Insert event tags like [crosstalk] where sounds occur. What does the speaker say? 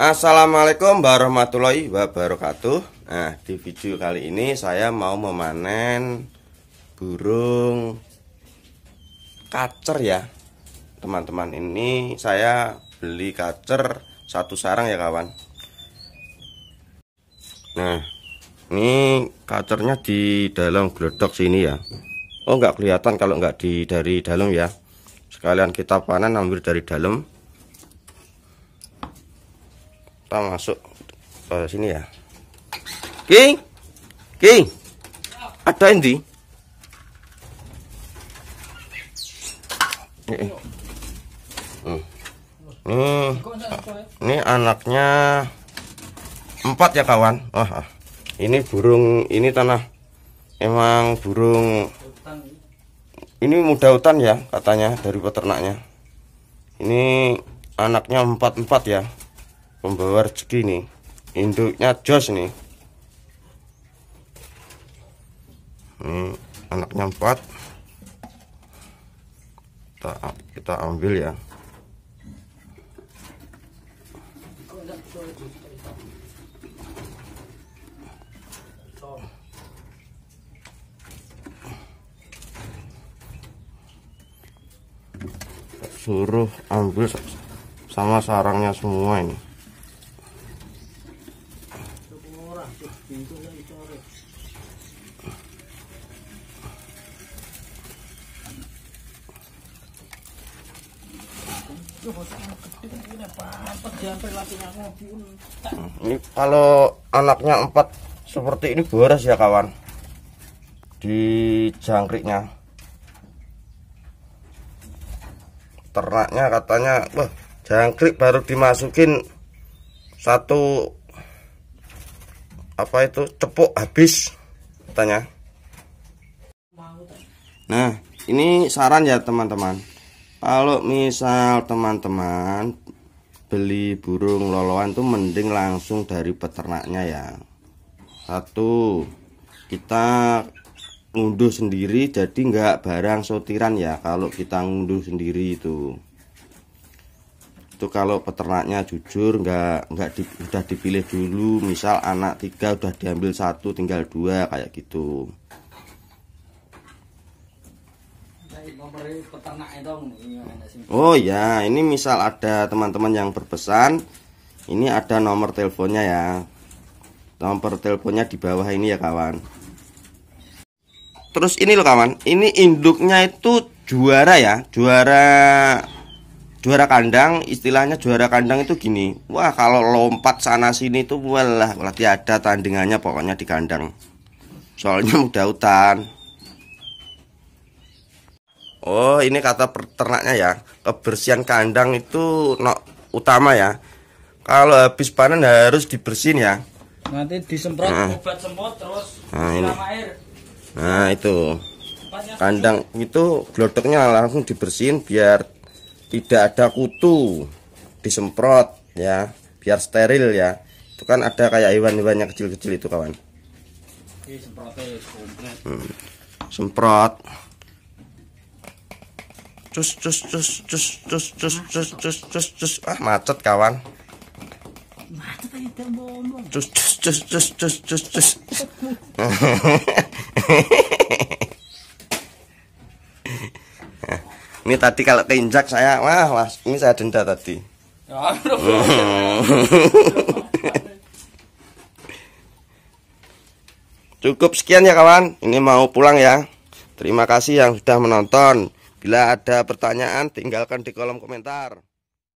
Assalamualaikum warahmatullahi wabarakatuh Nah di video kali ini saya mau memanen burung kacer ya Teman-teman ini saya beli kacer satu sarang ya kawan Nah ini kacernya di dalam gelodok sini ya Oh nggak kelihatan kalau nggak di dari dalam ya Sekalian kita panen ambil dari dalam kita masuk ke sini ya King King ada endi ini eh, ini anaknya empat ya kawan ah. ini burung ini tanah emang burung ini muda hutan ya katanya dari peternaknya ini anaknya empat empat ya Pembawa rezeki nih. Induknya jos nih. Ini anaknya empat. Kita kita ambil ya. suruh ambil sama sarangnya semua ini ini kalau anaknya empat seperti ini boros ya kawan di jangkriknya ternaknya katanya wah jangkrik baru dimasukin satu apa itu cepuk habis tanya nah ini saran ya teman-teman kalau misal teman-teman beli burung loloan tuh mending langsung dari peternaknya ya satu kita ngunduh sendiri jadi nggak barang sotiran ya kalau kita ngunduh sendiri itu itu kalau peternaknya jujur nggak nggak di, udah dipilih dulu misal anak tiga udah diambil satu tinggal dua kayak gitu Oh ya ini misal ada teman-teman yang berpesan ini ada nomor teleponnya ya nomor teleponnya di bawah ini ya kawan terus ini loh kawan ini induknya itu juara ya juara juara kandang istilahnya juara kandang itu gini wah kalau lompat sana sini itu walah Berarti ada tandingannya pokoknya di kandang soalnya [laughs] mudah hutan oh ini kata peternaknya ya kebersihan kandang itu no, utama ya kalau habis panen harus dibersihin ya nanti disemprot nah. obat semut terus nah, ini. air nah itu kandang itu glodoknya langsung dibersihin biar tidak ada kutu disemprot ya biar steril ya itu kan ada kayak hewan-hewan yang kecil-kecil itu kawan hmm. semprot cus cus cus cus cus cus cus cus cus cus ah macet kawan cus cus cus cus cus cus cus Ini tadi kalau keinjak saya, wah, wah ini saya denda tadi. Ya, Cukup sekian ya kawan. Ini mau pulang ya. Terima kasih yang sudah menonton. Bila ada pertanyaan tinggalkan di kolom komentar.